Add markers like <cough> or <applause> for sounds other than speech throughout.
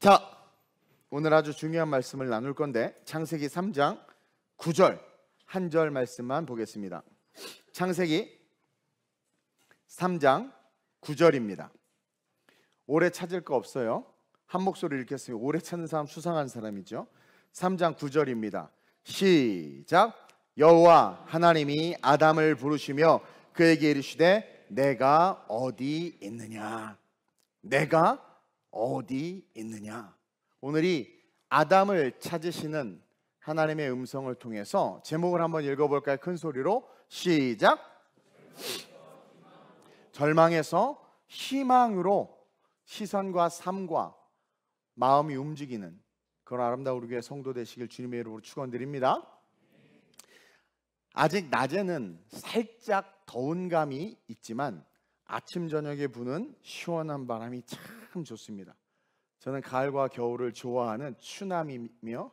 자, 오늘 아주 중요한 말씀을 나눌 건데 창세기 3장 9절 한 절 말씀만 보겠습니다. 창세기 3장 9절입니다. 오래 찾을 거 없어요. 한 목소리 읽겠습니다. 오래 찾는 사람 수상한 사람이죠. 3장 9절입니다. 시작. 여호와 하나님이 아담을 부르시며 그에게 이르시되 내가 어디 있느냐? 내가 어디 있느냐? 오늘이 아담을 찾으시는 하나님의 음성을 통해서 제목을 한번 읽어볼까요? 큰 소리로 시작. 절망에서 희망으로 시선과 삶과 마음이 움직이는 그런 아름다운 우리 교 성도 되시길 주님의 이름으로 축원드립니다. 아직 낮에는 살짝 더운 감이 있지만 아침 저녁에 부는 시원한 바람이 참 좋습니다. 저는 가을과 겨울을 좋아하는 추남이며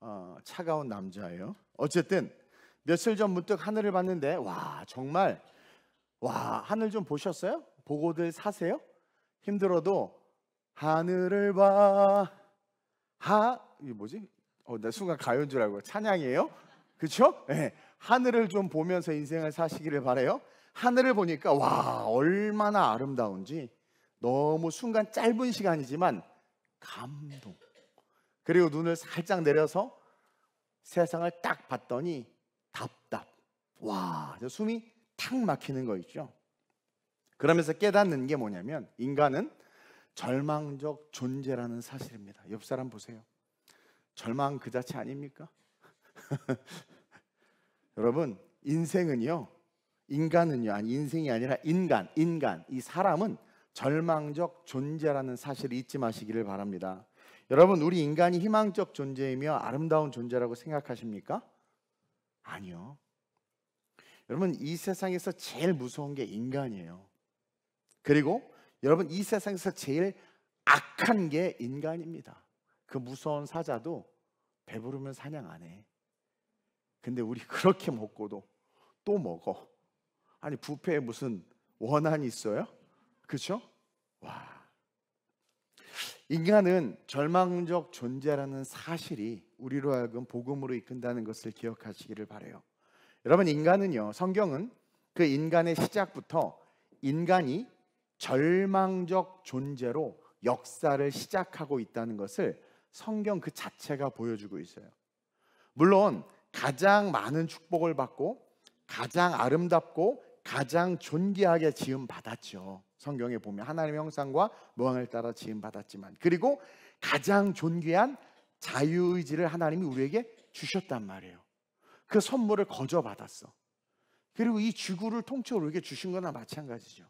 어, 차가운 남자예요. 어쨌든 며칠 전 문득 하늘을 봤는데 와 정말 와 하늘 좀 보셨어요? 보고들 사세요? 힘들어도 하늘을 봐하 이게 뭐지? 어나 순간 가요인 줄 알고 찬양이에요? 그렇죠? 네. 하늘을 좀 보면서 인생을 사시기를 바래요. 하늘을 보니까 와, 얼마나 아름다운지 너무 순간 짧은 시간이지만 감동. 그리고 눈을 살짝 내려서 세상을 딱 봤더니 답답. 와, 숨이 탁 막히는 거 있죠. 그러면서 깨닫는 게 뭐냐면 인간은 절망적 존재라는 사실입니다. 옆 사람 보세요. 절망 그 자체 아닙니까? <laughs> 여러분, 인생은요. 인간은요, 아니 인생이 아니라 인간, 인간, 이 사람은 절망적 존재라는 사실을 잊지 마시기를 바랍니다. 여러분, 우리 인간이 희망적 존재이며 아름다운 존재라고 생각하십니까? 아니요. 여러분, 이 세상에서 제일 무서운 게 인간이에요. 그리고 여러분, 이 세상에서 제일 악한 게 인간입니다. 그 무서운 사자도 배부르면 사냥 안 해. 근데 우리 <laughs> 그렇게 먹고도 또 먹어. 아니 부패에 무슨 원한이 있어요? 그렇죠? 와. 인간은 절망적 존재라는 사실이 우리로 하여금 복음으로 이끈다는 것을 기억하시기를 바래요. 여러분 인간은요. 성경은 그 인간의 시작부터 인간이 절망적 존재로 역사를 시작하고 있다는 것을 성경 그 자체가 보여주고 있어요. 물론 가장 많은 축복을 받고 가장 아름답고 가장 존귀하게 지음 받았죠. 성경에 보면 하나님의 형상과 모양을 따라 지음 받았지만 그리고 가장 존귀한 자유의지를 하나님이 우리에게 주셨단 말이에요. 그 선물을 거저 받았어. 그리고 이 지구를 통째로 우리에게 주신 거나 마찬가지죠.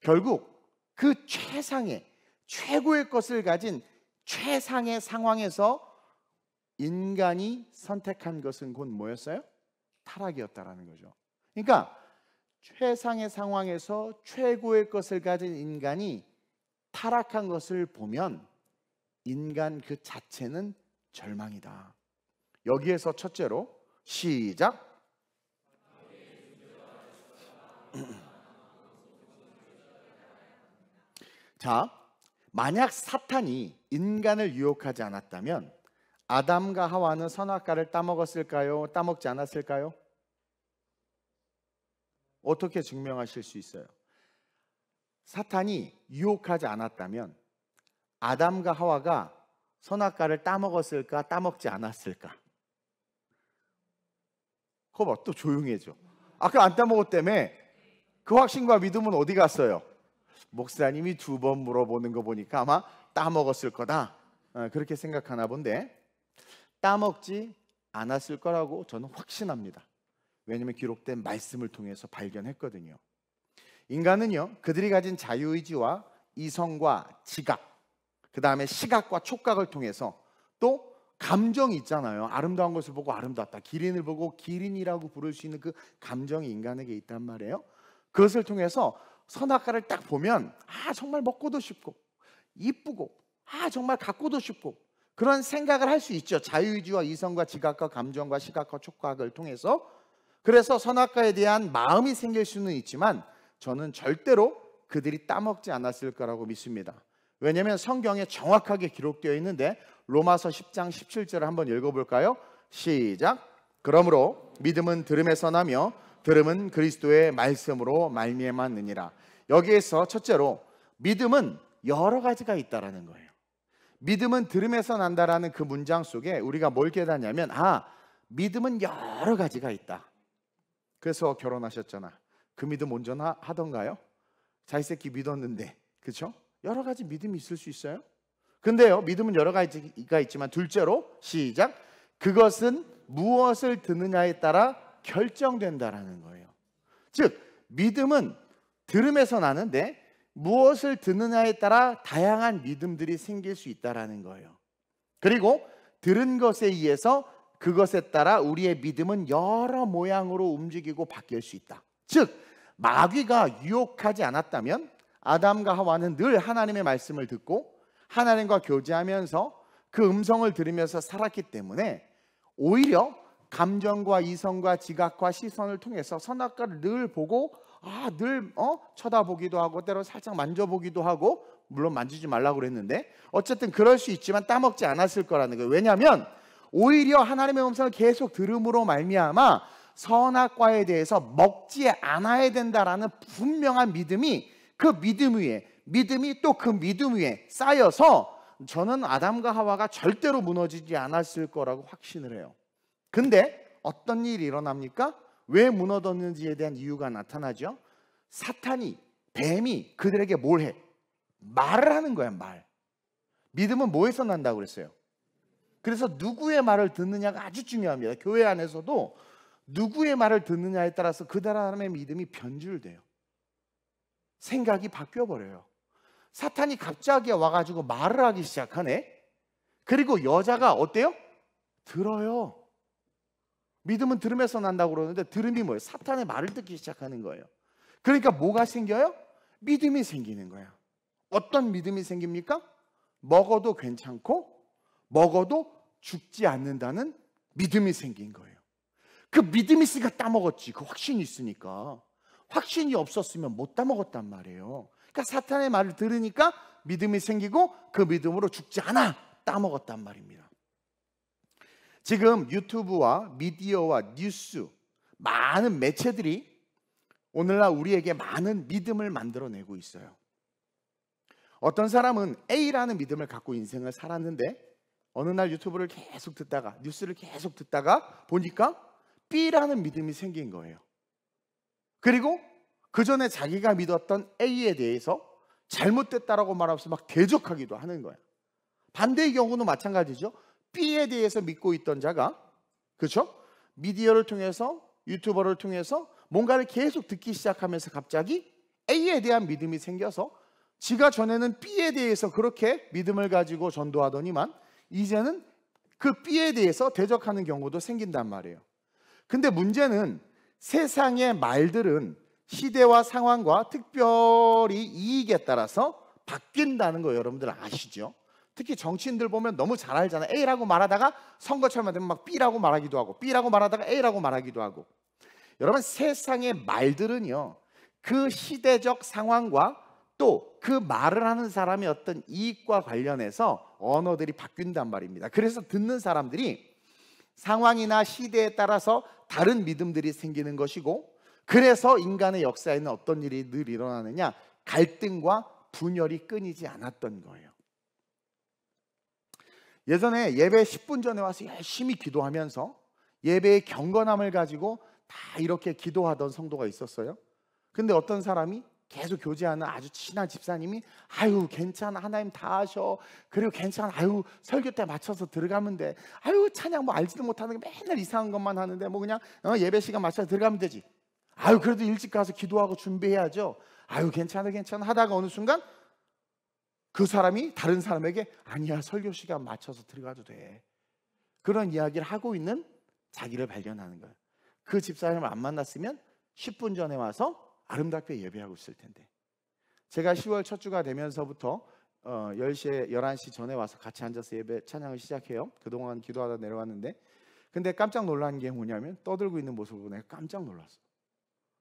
결국 그 최상의 최고의 것을 가진 최상의 상황에서 인간이 선택한 것은 곧 뭐였어요? 타락이었다라는 거죠. 그러니까 최상의 상황에서 최고의 것을 가진 인간이 타락한 것을 보면 인간 그 자체는 절망이다. 여기에서 첫째로 시작. <clears throat> 자, 만약 사탄이 인간을 유혹하지 않았다면 아담과 하와는 선악과를 따먹었을까요? 따먹지 않았을까요? 어떻게 증명하실 수 있어요? 사탄이 유혹하지 않았다면 아담과 하와가 선악과를 따먹었을까 따먹지 않았을까? 거 봐, 또 조용해져. 아까 안 따먹었다며 그 확신과 믿음은 어디 갔어요? 목사님이 두 번 물어보는 거 보니까 아마 따먹었을 거다. 어, 그렇게 생각하나 본데 따먹지 않았을 거라고 저는 확신합니다. 왜냐하면 기록된 말씀을 통해서 발견했거든요. 인간은요 그들이 가진 자유의지와 이성과 지각, 그 다음에 시각과 촉각을 통해서 또 감정이 있잖아요. 아름다운 것을 보고 아름답다. 기린을 보고 기린이라고 부를 수 있는 그 감정이 인간에게 있단 말이에요. 그것을 통해서 선악과를 딱 보면 아 정말 먹고도 싶고 이쁘고 아 정말 갖고도 싶고 그런 생각을 할 수 있죠. 자유의지와 이성과 지각과 감정과 시각과 촉각을 통해서 그래서 선악과에 대한 마음이 생길 수는 있지만 저는 절대로 그들이 따먹지 않았을 거라고 믿습니다. 왜냐하면 성경에 정확하게 기록되어 있는데 로마서 10장 17절을 한번 읽어볼까요? 시작. 그러므로 믿음은 들음에서 나며 들음은 그리스도의 말씀으로 말미암았느니라. 여기에서 첫째로 믿음은 여러 가지가 있다라는 거예요. 믿음은 들음에서 난다라는 그 문장 속에 우리가 뭘 깨닫냐면 아 믿음은 여러 가지가 있다. 그래서 결혼하셨잖아. 그 믿음 온전하던가요? 자기 새끼 믿었는데, 그렇 여러 가지 믿음이 있을 수 있어요. 근데요, 믿음은 여러 가지가 있지만 둘째로 시작. 그것은 무엇을 듣느냐에 따라 결정된다라는 거예요. 즉, 믿음은 들음에서 나는데 무엇을 듣느냐에 따라 다양한 믿음들이 생길 수 있다라는 거예요. 그리고 들은 것에 의해서 그것에 따라 우리의 믿음은 여러 모양으로 움직이고 바뀔 수 있다. 즉 마귀가 유혹하지 않았다면 아담과 하와는 늘 하나님의 말씀을 듣고 하나님과 교제하면서 그 음성을 들으면서 살았기 때문에 오히려 감정과 이성과 지각과 시선을 통해서 선악과를 늘 보고 아 늘 어? 쳐다보기도 하고 때로 살짝 만져보기도 하고 물론 만지지 말라고 그랬는데 어쨌든 그럴 수 있지만 따먹지 않았을 거라는 거예요. 왜냐하면 오히려 하나님의 음성을 계속 들음으로 말미암아 선악과에 대해서 먹지 않아야 된다라는 분명한 믿음이 그 믿음 위에 믿음이 또 그 믿음 위에 쌓여서 저는 아담과 하와가 절대로 무너지지 않았을 거라고 확신을 해요. 근데 어떤 일이 일어납니까? 왜 무너졌는지에 대한 이유가 나타나죠. 사탄이 뱀이 그들에게 뭘 해? 말을 하는 거야, 말. 믿음은 뭐에서 난다고 그랬어요? 그래서 누구의 말을 듣느냐가 아주 중요합니다. 교회 안에서도 누구의 말을 듣느냐에 따라서 그 사람의 믿음이 변질돼요. 생각이 바뀌어 버려요. 사탄이 갑자기 와가지고 말을 하기 시작하네. 그리고 여자가 어때요? 들어요. 믿음은 들음에서 난다고 그러는데 들음이 뭐예요? 사탄의 말을 듣기 시작하는 거예요. 그러니까 뭐가 생겨요? 믿음이 생기는 거예요. 어떤 믿음이 생깁니까? 먹어도 괜찮고 먹어도 죽지 않는다는 믿음이 생긴 거예요. 그 믿음이 있으니까 따먹었지. 그 확신이 있으니까. 확신이 없었으면 못 따먹었단 말이에요. 그러니까 사탄의 말을 들으니까 믿음이 생기고 그 믿음으로 죽지 않아 따먹었단 말입니다. 지금 유튜브와 미디어와 뉴스 많은 매체들이 오늘날 우리에게 많은 믿음을 만들어내고 있어요. 어떤 사람은 A라는 믿음을 갖고 인생을 살았는데 어느 날 유튜브를 계속 듣다가 뉴스를 계속 듣다가 보니까 B라는 믿음이 생긴 거예요. 그리고 그 전에 자기가 믿었던 A에 대해서 잘못됐다라고 말하면서 막 대적하기도 하는 거예요 반대의 경우도 마찬가지죠. B에 대해서 믿고 있던 자가 그렇죠? 미디어를 통해서 유튜버를 통해서 뭔가를 계속 듣기 시작하면서 갑자기 A에 대한 믿음이 생겨서 지가 전에는 B에 대해서 그렇게 믿음을 가지고 전도하더니만 이제는 그 B에 대해서 대적하는 경우도 생긴단 말이에요. 근데 문제는 세상의 말들은 시대와 상황과 특별히 이익에 따라서 바뀐다는 거 여러분들 아시죠? 특히 정치인들 보면 너무 잘 알잖아. A라고 말하다가 선거철만 되면 막 B라고 말하기도 하고 B라고 말하다가 A라고 말하기도 하고. 여러분 세상의 말들은요. 그 시대적 상황과 또 그 말을 하는 사람의 어떤 이익과 관련해서 언어들이 바뀐단 말입니다. 그래서 듣는 사람들이 상황이나 시대에 따라서 다른 믿음들이 생기는 것이고 그래서 인간의 역사에는 어떤 일이 늘 일어나느냐? 갈등과 분열이 끊이지 않았던 거예요. 예전에 예배 10분 전에 와서 열심히 기도하면서 예배의 경건함을 가지고 다 이렇게 기도하던 성도가 있었어요. 근데 어떤 사람이 계속 교제하는 아주 친한 집사님이 아유 괜찮아 하나님 다 하셔 그리고 괜찮아 아유 설교 때 맞춰서 들어가면 돼 아유 찬양 뭐 알지도 못하는 게 맨날 이상한 것만 하는데 뭐 그냥 어, 예배 시간 맞춰서 들어가면 되지 아유 그래도 일찍 가서 기도하고 준비해야죠 아유 괜찮아 괜찮아 하다가 어느 순간 그 사람이 다른 사람에게 아니야 설교 시간 맞춰서 들어가도 돼 그런 이야기를 하고 있는 자기를 발견하는 거예요 그 집사님을 안 만났으면 10분 전에 와서 아름답게 예배하고 있을 텐데 제가 10월 첫 주가 되면서부터 어, 10시에 11시 전에 와서 같이 앉아서 예배 찬양을 시작해요. 그동안 기도하다 내려왔는데 근데 깜짝 놀란 게 뭐냐면 떠들고 있는 모습을 보고 내가 깜짝 놀랐어.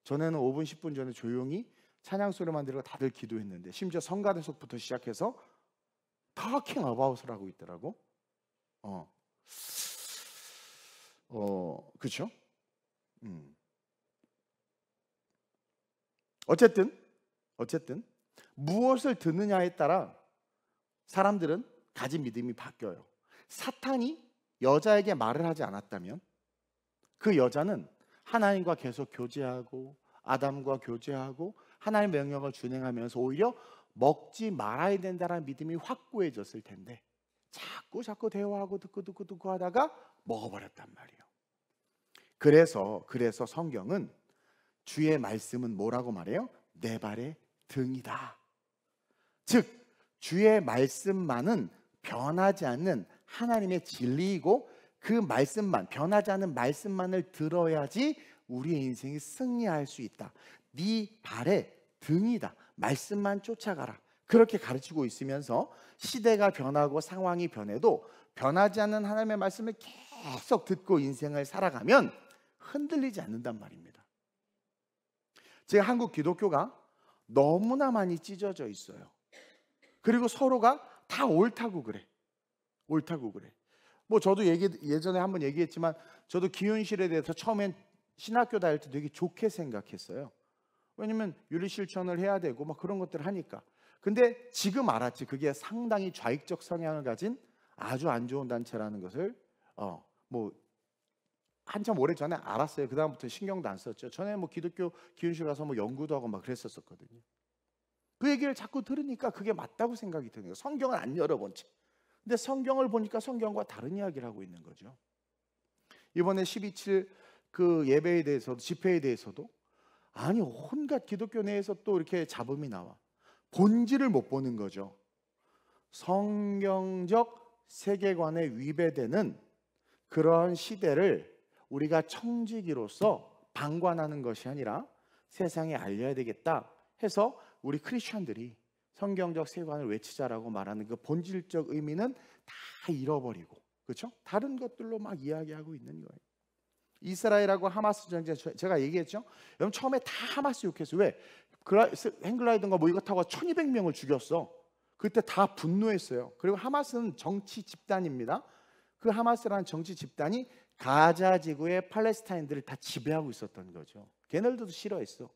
전에는 5분 10분 전에 조용히 찬양 소리만 들으고 다들 기도했는데 심지어 성가대속부터 시작해서 터킹 어바웃을 하고 있더라고. 어. 어, 그렇죠? 음. 어쨌든 어쨌든 무엇을 듣느냐에 따라 사람들은 가진 믿음이 바뀌어요. 사탄이 여자에게 말을 하지 않았다면 그 여자는 하나님과 계속 교제하고 아담과 교제하고 하나님 명령을 준행하면서 오히려 먹지 말아야 된다는 믿음이 확고해졌을 텐데 자꾸 자꾸 대화하고 듣고 듣고 듣고 하다가 먹어버렸단 말이에요. 그래서 그래서 성경은 주의 말씀은 뭐라고 말해요? 내 발의 등이다. 즉 주의 말씀만은 변하지 않는 하나님의 진리이고 그 말씀만 변하지 않는 말씀만을 들어야지 우리의 인생이 승리할 수 있다. 네 발의 등이다. 말씀만 쫓아가라. 그렇게 가르치고 있으면서 시대가 변하고 상황이 변해도 변하지 않는 하나님의 말씀을 계속 듣고 인생을 살아가면 흔들리지 않는단 말입니다. 제가 한국 기독교가 너무나 많이 찢어져 있어요. 그리고 서로가 다 옳다고 그래. 옳다고 그래. 뭐 저도 얘기, 예전에 한번 얘기했지만 저도 기혼실에 대해서 처음엔 신학교 다닐 때 되게 좋게 생각했어요. 왜냐면 윤리 실천을 해야 되고 막 그런 것들을 하니까. 근데 지금 알았지. 그게 상당히 좌익적 성향을 가진 아주 안 좋은 단체라는 것을 어, 뭐 한참 오래 전에 알았어요. 그 다음부터 신경도 안 썼죠. 전에 뭐 기독교 기운실 가서 뭐 연구도 하고 막 그랬었었거든요. 그 얘기를 자꾸 들으니까 그게 맞다고 생각이 드는 거예요. 성경을 안 열어본 채. 근데 성경을 보니까 성경과 다른 이야기를 하고 있는 거죠. 이번에 12칠 그 예배에 대해서도 집회에 대해서도 아니 온갖 기독교 내에서 또 이렇게 잡음이 나와 본질을 못 보는 거죠. 성경적 세계관에 위배되는 그러한 시대를 우리가 청지기로서 방관하는 것이 아니라 세상에 알려야 되겠다 해서 우리 크리스천들이 성경적 세관을 외치자라고 말하는 그 본질적 의미는 다 잃어버리고 그렇죠? 다른 것들로 막 이야기하고 있는 거예요. 이스라엘하고 하마스 전쟁 제가 얘기했죠. 여러분 처음에 다 하마스 욕했어요. 왜? 행글라이든가 뭐 이거 타고 1200명을 죽였어. 그때 다 분노했어요. 그리고 하마스는 정치 집단입니다. 그 하마스라는 정치 집단이 가자 지구의 팔레스타인들을 다 지배하고 있었던 거죠. 걔네들도 싫어했어.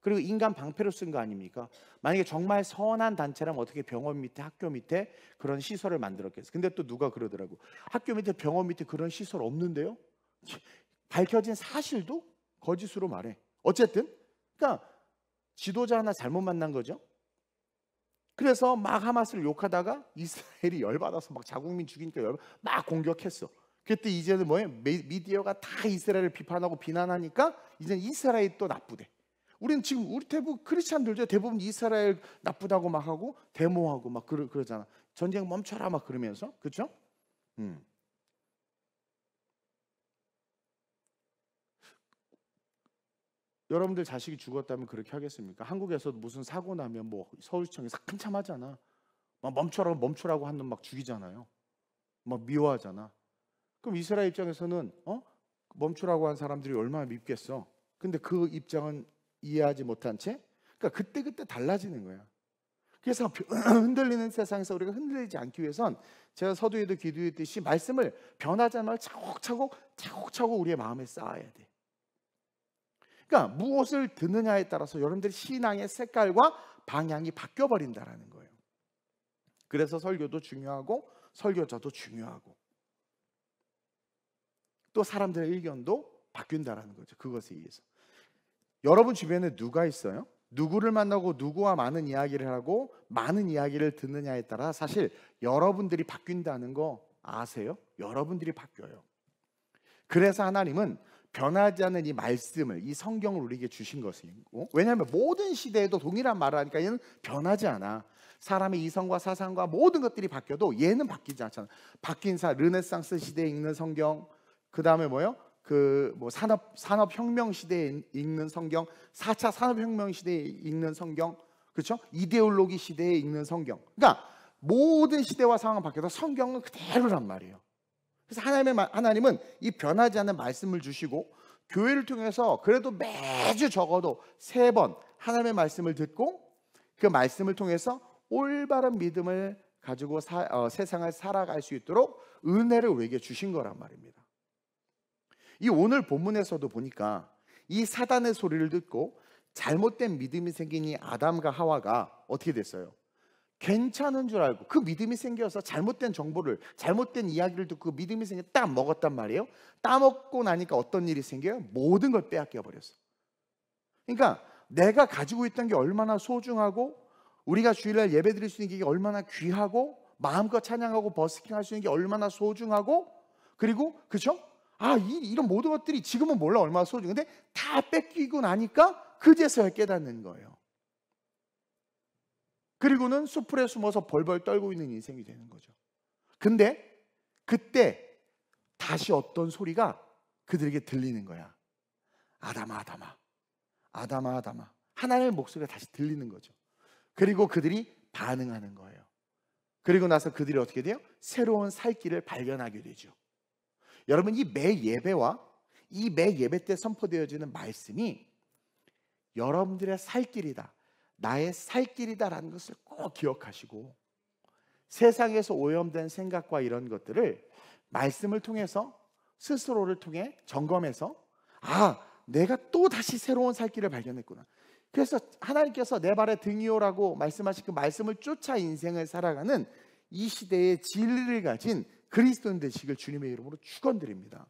그리고 인간 방패로 쓴 거 아닙니까? 만약에 정말 선한 단체라면 어떻게 병원 밑에 학교 밑에 그런 시설을 만들었겠어. 근데 또 누가 그러더라고. 학교 밑에 병원 밑에 그런 시설 없는데요? 밝혀진 사실도 거짓으로 말해. 어쨌든 그러니까 지도자 하나 잘못 만난 거죠. 그래서 막 하마스를 욕하다가 이스라엘이 열받아서 막 자국민 죽이니까 열막 공격했어. 그때 이제는 뭐예요? 미디어가 다 이스라엘을 비판하고 비난하니까 이제는 이스라엘이 또 나쁘대. 우리는 지금 우리 대부분 크리스찬들도 대부분 이스라엘 나쁘다고 막 하고 데모하고 막 그러, 그러잖아. 전쟁 멈춰라 막 그러면서. 그렇죠? 음. 여러분들 자식이 죽었다면 그렇게 하겠습니까? 한국에서 무슨 사고 나면 뭐 서울시청에서 한참 하잖아. 막 멈춰라고 멈추라고 하는 막 죽이잖아요. 막 미워하잖아. 그럼 이스라엘 입장에서는 어? 멈추라고 한 사람들이 얼마나 밉겠어. 근데 그 입장은 이해하지 못한 채 그러니까 그때그때 달라지는 거야. 그래서 <clears throat> 흔들리는 세상에서 우리가 흔들리지 않기 위해선 제가 서두에도 기도했듯이 말씀을 변하지 말고 차곡차곡 차곡차곡 우리의 마음에 쌓아야 돼. 그러니까 무엇을 듣느냐에 따라서 여러분들의 신앙의 색깔과 방향이 바뀌어 버린다라는 거예요. 그래서 설교도 중요하고 설교자도 중요하고 또 사람들의 의견도 바뀐다라는 거죠. 그것에 의해서. 여러분 주변에 누가 있어요? 누구를 만나고 누구와 많은 이야기를 하고 많은 이야기를 듣느냐에 따라 사실 여러분들이 바뀐다는 거 아세요? 여러분들이 바뀌어요. 그래서 하나님은 변하지 않는 이 말씀을 이 성경을 우리에게 주신 것이고 어? 왜냐하면 모든 시대에도 동일한 말을 하니까 얘는 변하지 않아 사람의 이성과 사상과 모든 것들이 바뀌어도 얘는 바뀌지 않잖아 바뀐 사 르네상스 시대에 읽는 성경 그 다음에 뭐요? 그 뭐 산업 산업 혁명 시대에 읽는 성경, 4차 산업 혁명 시대에 읽는 성경, 그렇죠? 이데올로기 시대에 읽는 성경. 그러니까 모든 시대와 상황 바뀌어도 성경은 그대로란 말이에요. 그래서 하나님의 하나님은 이 변하지 않는 말씀을 주시고 교회를 통해서 그래도 매주 적어도 세 번 하나님의 말씀을 듣고 그 말씀을 통해서 올바른 믿음을 가지고 사, 어, 세상을 살아갈 수 있도록 은혜를 우리에게 주신 거란 말입니다. 이 오늘 본문에서도 보니까 이 사단의 소리를 듣고 잘못된 믿음이 생기니 아담과 하와가 어떻게 됐어요? 괜찮은 줄 알고 그 믿음이 생겨서 잘못된 정보를 잘못된 이야기를 듣고 그 믿음이 생겨 딱 먹었단 말이에요. 따먹고 나니까 어떤 일이 생겨요? 모든 걸 빼앗겨 버렸어. 그러니까 내가 가지고 있던 게 얼마나 소중하고 우리가 주일날 예배 드릴 수 있는 게 얼마나 귀하고 마음껏 찬양하고 버스킹 할 수 있는 게 얼마나 소중하고 그리고 그죠? 아, 이, 런 모든 것들이 지금은 몰라 얼마나 소중한데다 뺏기고 나니까 그제서야 깨닫는 거예요. 그리고는 수풀에 숨어서 벌벌 떨고 있는 인생이 되는 거죠. 근데 그때 다시 어떤 소리가 그들에게 들리는 거야. 아담아, 아담아. 아담아, 아담아. 하나님의 목소리가 다시 들리는 거죠. 그리고 그들이 반응하는 거예요. 그리고 나서 그들이 어떻게 돼요? 새로운 살 길을 발견하게 되죠. 여러분 이 매 예배와 이 매 예배 때 선포되어지는 말씀이 여러분들의 살 길이다. 나의 살 길이다라는 것을 꼭 기억하시고 세상에서 오염된 생각과 이런 것들을 말씀을 통해서 스스로를 통해 점검해서 아, 내가 또 다시 새로운 살 길을 발견했구나. 그래서 하나님께서 내 발에 등이오라고 말씀하신 그 말씀을 쫓아 인생을 살아가는 이 시대의 진리를 가진 그리스도인 되시길 주님의 이름으로 축원드립니다.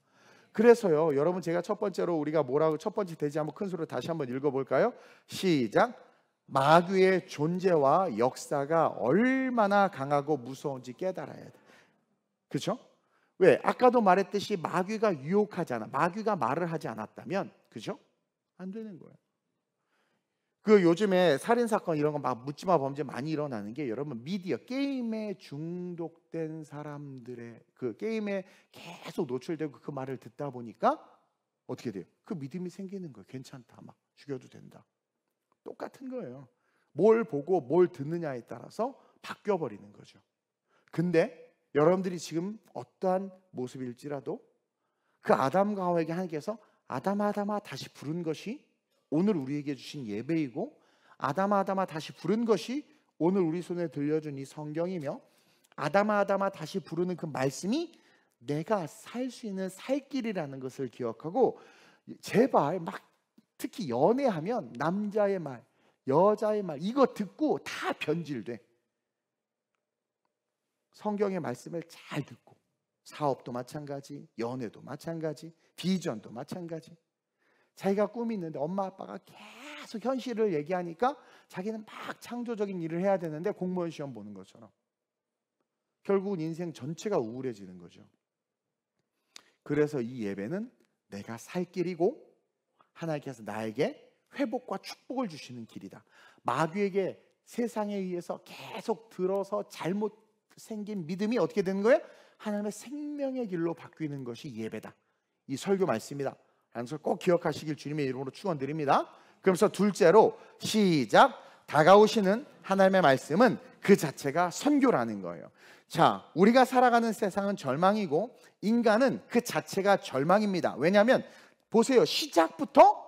그래서요, 여러분 제가 첫 번째로 우리가 뭐라고 첫 번째 대지 한번 큰 소리로 다시 한번 읽어볼까요? 시작. 마귀의 존재와 역사가 얼마나 강하고 무서운지 깨달아야 돼. 그렇죠? 왜? 아까도 말했듯이 마귀가 유혹하지 않아. 마귀가 말을 하지 않았다면, 그죠? 안 되는 거예요. 그 요즘에 살인 사건 이런 거 막 묻지마 범죄 많이 일어나는 게 여러분 미디어 게임에 중독된 사람들의 그 게임에 계속 노출되고 그 말을 듣다 보니까 어떻게 돼요? 그 믿음이 생기는 거예요. 괜찮다. 막 죽여도 된다. 똑같은 거예요. 뭘 보고 뭘 듣느냐에 따라서 바뀌어 버리는 거죠. 근데 여러분들이 지금 어떠한 모습일지라도 그 아담과 하와에게 하나님께서 아담 아담아 다시 부른 것이 오늘 우리에게 주신 예배이고 아담아 아담아 다시 부른 것이 오늘 우리 손에 들려준 이 성경이며 아담아 아담아 다시 부르는 그 말씀이 내가 살 수 있는 살 길이라는 것을 기억하고 제발 막 특히 연애하면 남자의 말, 여자의 말 이거 듣고 다 변질돼. 성경의 말씀을 잘 듣고 사업도 마찬가지, 연애도 마찬가지, 비전도 마찬가지. 자기가 꿈이 있는데 엄마 아빠가 계속 현실을 얘기하니까 자기는 막 창조적인 일을 해야 되는데 공무원 시험 보는 것처럼 결국은 인생 전체가 우울해지는 거죠. 그래서 이 예배는 내가 살 길이고 하나님께서 나에게 회복과 축복을 주시는 길이다. 마귀에게 세상에 의해서 계속 들어서 잘못 생긴 믿음이 어떻게 되는 거예요? 하나님의 생명의 길로 바뀌는 것이 예배다. 이 설교 말씀이다. 라는 것을 꼭 기억하시길 주님의 이름으로 축원드립니다. 그러면서 둘째로 시작 다가오시는 하나님의 말씀은 그 자체가 선교라는 거예요. 자, 우리가 살아가는 세상은 절망이고 인간은 그 자체가 절망입니다. 왜냐하면 보세요 시작부터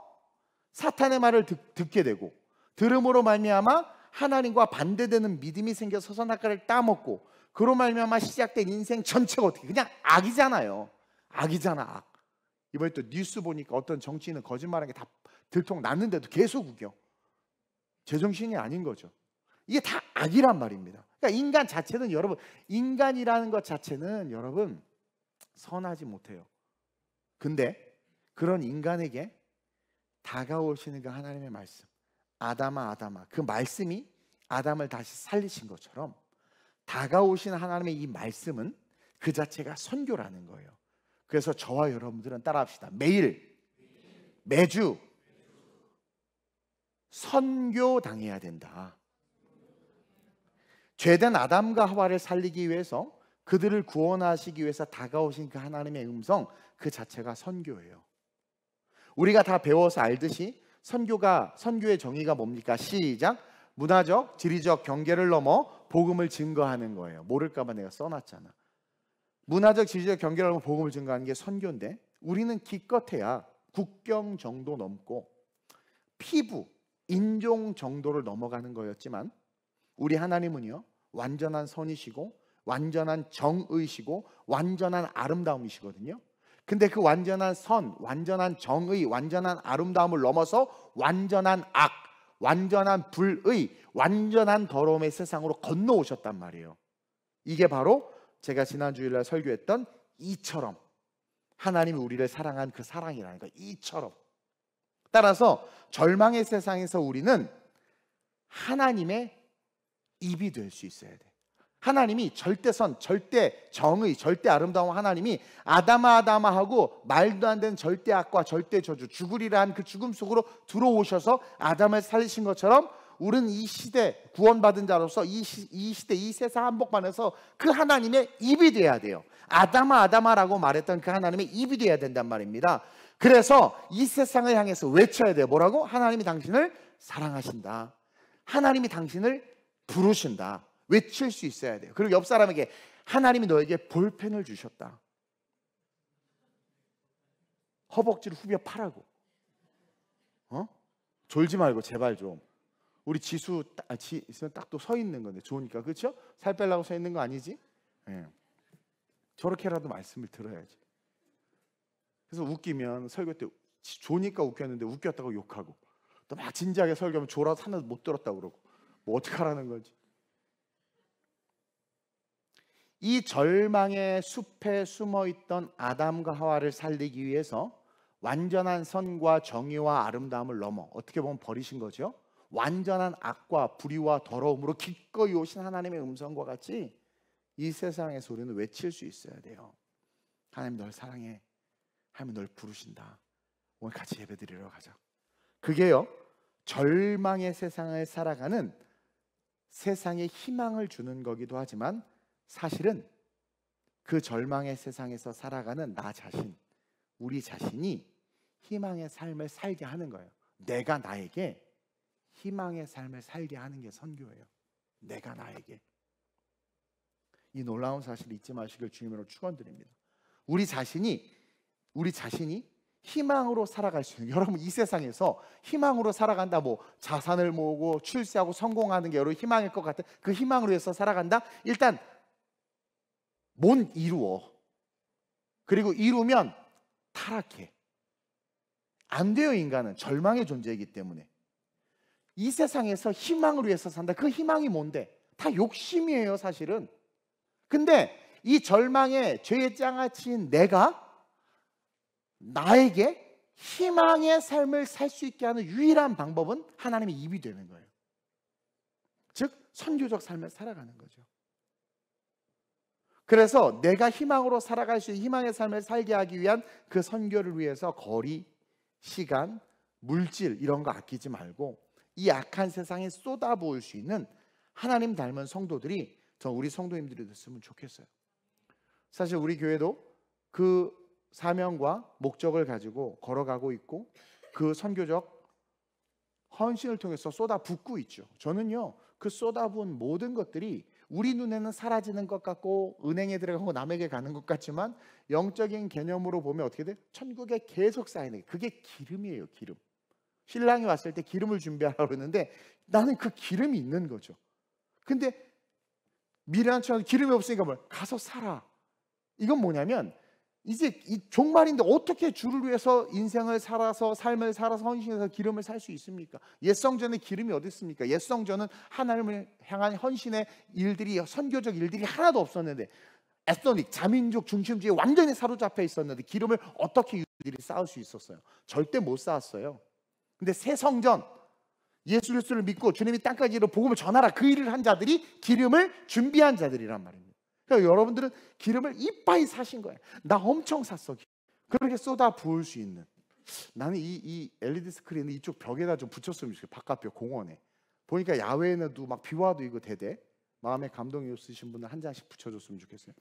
사탄의 말을 듣, 게 되고 들음으로 말미암아 하나님과 반대되는 믿음이 생겨 서선학과를 따먹고 그로 말미암아 시작된 인생 전체가 어떻게 그냥 악이잖아요. 악이잖아. 악. 이번에 또 뉴스 보니까 어떤 정치인은 거짓말한 게 다 들통 났는데도 계속 우겨. 제정신이 아닌 거죠. 이게 다 악이란 말입니다. 그러니까 인간 자체는 여러분, 인간이라는 것 자체는 여러분 선하지 못해요. 근데 그런 인간에게 다가오시는 그 하나님의 말씀, 아담아 아담아 그 말씀이 아담을 다시 살리신 것처럼 다가오신 하나님의 이 말씀은 그 자체가 선교라는 거예요. 그래서 저와 여러분들은 따라합시다. 매일, 매주 선교 당해야 된다. 죄된 아담과 하와를 살리기 위해서 그들을 구원하시기 위해서 다가오신 그 하나님의 음성 그 자체가 선교예요. 우리가 다 배워서 알듯이 선교가 선교의 정의가 뭡니까? 시작 문화적, 지리적 경계를 넘어 복음을 증거하는 거예요. 모를까봐 내가 써놨잖아. 문화적 지지적 경계를 넘어 복음을 증가하는 게 선교인데 우리는 기껏해야 국경 정도 넘고 피부, 인종 정도를 넘어가는 거였지만 우리 하나님은요 완전한 선이시고 완전한 정의시고 완전한 아름다움이시거든요. 근데 그 완전한 선, 완전한 정의, 완전한 아름다움을 넘어서 완전한 악, 완전한 불의, 완전한 더러움의 세상으로 건너오셨단 말이에요. 이게 바로 제가 지난 주일날 설교했던 이처럼 하나님이 우리를 사랑한 그 사랑이라는 거 이처럼 따라서 절망의 세상에서 우리는 하나님의 입이 될 수 있어야 돼. 하나님이 절대선, 절대 정의, 절대 아름다운 하나님이 아담아 아담아 하고 말도 안 되는 절대 악과 절대 저주, 죽으리라 한그 죽음 속으로 들어오셔서 아담을 살리신 것처럼 우리는 이 시대 구원받은 자로서 이, 시, 이 시대 이 세상 한복판에서 그 하나님의 입이 돼야 돼요. 아담아 아담아라고 말했던 그 하나님의 입이 돼야 된단 말입니다. 그래서 이 세상을 향해서 외쳐야 돼요. 뭐라고? 하나님이 당신을 사랑하신다. 하나님이 당신을 부르신다. 외칠 수 있어야 돼요. 그리고 옆 사람에게 하나님이 너에게 볼펜을 주셨다. 허벅지를 후벼 파라고. 어? 졸지 말고 제발 좀. 우리 지수 아, 딱또 서 있는 건데 좋으니까 그렇죠? 살 빼려고 서 있는 거 아니지? 예. 저렇게라도 말씀을 들어야지. 그래서 웃기면 설교 때 좋으니까 웃겼는데 웃겼다고 욕하고 또 막 진지하게 설교하면 졸아서 하나도 못 들었다고 그러고 뭐 어떡하라는 거지? 이 절망의 숲에 숨어 있던 아담과 하와를 살리기 위해서 완전한 선과 정의와 아름다움을 넘어 어떻게 보면 버리신 거죠. 완전한 악과 불의와 더러움으로 기꺼이 오신 하나님의 음성과 같이 이 세상에서 우리는 외칠 수 있어야 돼요. 하나님 널 사랑해. 하나님 널 부르신다. 오늘 같이 예배드리러 가자. 그게요. 절망의 세상을 살아가는 세상에 희망을 주는 거기도 하지만 사실은 그 절망의 세상에서 살아가는 나 자신, 우리 자신이 희망의 삶을 살게 하는 거예요. 내가 나에게 희망의 삶을 살게 하는 게 선교예요. 내가 나에게. 이 놀라운 사실 잊지 마시길 주님으로 축원드립니다. 우리 자신이 우리 자신이 희망으로 살아갈 수 있는 여러분 이 세상에서 희망으로 살아간다 뭐 자산을 모으고 출세하고 성공하는 게 여러 희망일 것 같은 그 희망으로 해서 살아간다 일단 못 이루어 그리고 이루면 타락해 안 돼요 인간은 절망의 존재이기 때문에 이 세상에서 희망을 위해서 산다. 그 희망이 뭔데? 다 욕심이에요, 사실은. 근데 이절망의 죄의 짱아친 내가 나에게 희망의 삶을 살 수 있게 하는 유일한 방법은 하나님의 입이 되는 거예요. 즉, 선교적 삶을 살아가는 거죠. 그래서 내가 희망으로 살아갈 수 있는 희망의 삶을 살게 하기 위한 그 선교를 위해서 거리, 시간, 물질 이런 거 아끼지 말고 이 악한 세상에 쏟아부을 수 있는 하나님 닮은 성도들이 저 우리 성도님들이 됐으면 좋겠어요. 사실 우리 교회도 그 사명과 목적을 가지고 걸어가고 있고 그 선교적 헌신을 통해서 쏟아붓고 있죠. 저는요 그 쏟아부은 모든 것들이 우리 눈에는 사라지는 것 같고 은행에 들어가고 남에게 가는 것 같지만 영적인 개념으로 보면 어떻게 돼? 천국에 계속 쌓이는 게 그게 기름이에요, 기름. 신랑이 왔을 때 기름을 준비하라고 그러는데 나는 그 기름이 있는 거죠. 근데 미련한 처럼 기름이 없으니까 뭘 가서 사라. 이건 뭐냐면 이제 이 종말인데 어떻게 주를 위해서 인생을 살아서 삶을 살아서 헌신해서 기름을 살 수 있습니까? 옛 성전의 기름이 어디 있습니까? 옛 성전은 하나님을 향한 헌신의 일들이 선교적 일들이 하나도 없었는데 에스토닉 자민족 중심주의 완전히 사로잡혀 있었는데 기름을 어떻게 유들이 쌓을 수 있었어요? 절대 못 쌓았어요. 근데 새 성전 예수 그리스도를 믿고 주님이 땅까지로 복음을 전하라 그 일을 한 자들이 기름을 준비한 자들이란 말입니다. 그러니까 여러분들은 기름을 이빠이 사신 거예요. 나 엄청 샀어. 그렇게 쏟아 부을 수 있는. 나는 이, 이 LED 스크린 이쪽 벽에다 좀 붙였으면 좋겠어. 바깥벽 공원에. 보니까 야외에도 막 비와도 이거 대대. 마음에 감동이 있으신 분은 한 장씩 붙여줬으면 좋겠어요.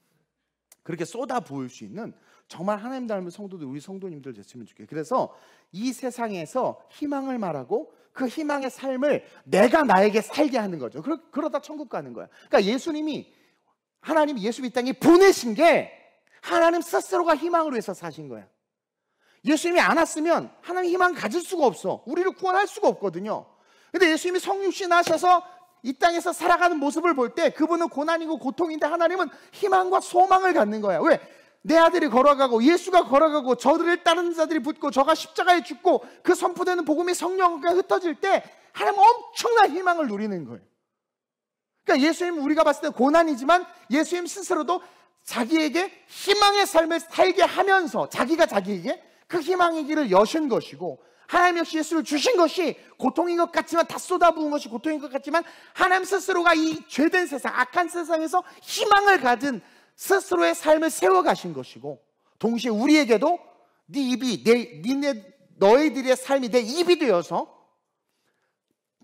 그렇게 쏟아 부을 수 있는 정말 하나님 닮은 성도들 우리 성도님들 됐으면 좋겠어요. 그래서 이 세상에서 희망을 말하고 그 희망의 삶을 내가 나에게 살게 하는 거죠. 그러, 그러다 천국 가는 거야. 그러니까 예수님이 하나님 예수 이 땅에 보내신 게 하나님 스스로가 희망을 위해서 사신 거야. 예수님이 안 왔으면 하나님 희망 가질 수가 없어. 우리를 구원할 수가 없거든요. 근데 예수님이 성육신 하셔서 이 땅에서 살아가는 모습을 볼 때 그분은 고난이고 고통인데 하나님은 희망과 소망을 갖는 거야. 왜? 내 아들이 걸어가고 예수가 걸어가고 저들을 따르는 자들이 붙고 저가 십자가에 죽고 그 선포되는 복음이 성령과 흩어질 때 하나님 은 엄청난 희망을 누리는 거예요. 그러니까 예수님 우리가 봤을 때 고난이지만 예수님 스스로도 자기에게 희망의 삶을 살게 하면서 자기가 자기에게 그 희망의 길을 여신 것이고 하나님 역시 예수를 주신 것이 고통인 것 같지만 다 쏟아부은 것이 고통인 것 같지만 하나님 스스로가 이 죄된 세상, 악한 세상에서 희망을 가진 스스로의 삶을 세워가신 것이고 동시에 우리에게도 네 입이, 내, 니네, 너희들의 삶이 내 입이 되어서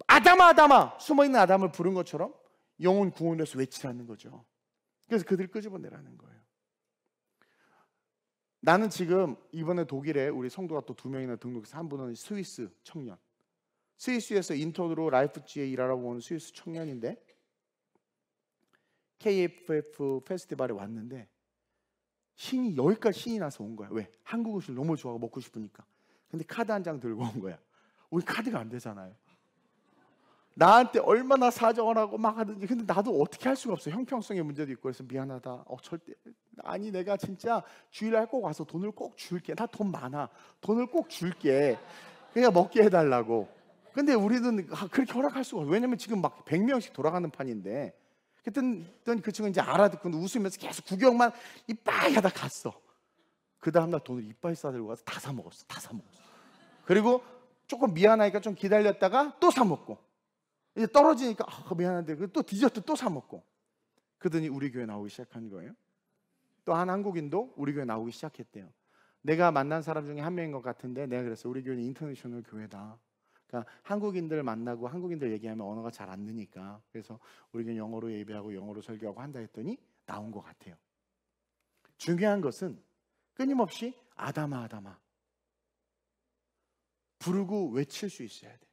아담아 아담아 숨어있는 아담을 부른 것처럼 영혼 구원에서 외치라는 거죠. 그래서 그들을 끄집어내라는 거예요. 나는 지금 이번에 독일에 우리 성도가 또 두 명이나 등록해서 한 분은 스위스 청년. 스위스에서 인턴으로 라이프지에 일하러 온 스위스 청년인데 KFF 페스티벌에 왔는데 신이 여기까지 신이 나서 온 거야. 왜? 한국 음식 너무 좋아하고 먹고 싶으니까. 근데 카드 한 장 들고 온 거야. 우리 카드가 안 되잖아요. 나한테 얼마나 사정을 하고 막 하든지 근데 나도 어떻게 할 수가 없어 형평성의 문제도 있고 그래서 미안하다 어 절대 아니 내가 진짜 주일날 꼭 와서 돈을 꼭 줄게 나 돈 많아 돈을 꼭 줄게 그냥 먹게 해달라고 근데 우리는 아, 그렇게 허락할 수가 없어 왜냐면 지금 막 100명씩 돌아가는 판인데 그랬던 그 친구는 이제 알아듣고 웃으면서 계속 구경만 이빨 하다 갔어 그 다음날 돈을 이빨 싸들고 가서 다 사먹었어 다 사먹었어 그리고 조금 미안하니까 좀 기다렸다가 또 사먹고 이제 떨어지니까 아, 미안한데 또 디저트 또 사 먹고 그러더니 우리 교회 나오기 시작한 거예요. 또 한 한국인도 우리 교회 나오기 시작했대요. 내가 만난 사람 중에 한 명인 것 같은데 내가 그래서 우리 교회는 인터내셔널 교회다. 그러니까 한국인들 만나고 한국인들 얘기하면 언어가 잘안 느니까 그래서 우리는 영어로 예배하고 영어로 설교하고 한다 했더니 나온 것 같아요. 중요한 것은 끊임없이 아담아 아담아 부르고 외칠 수 있어야 돼.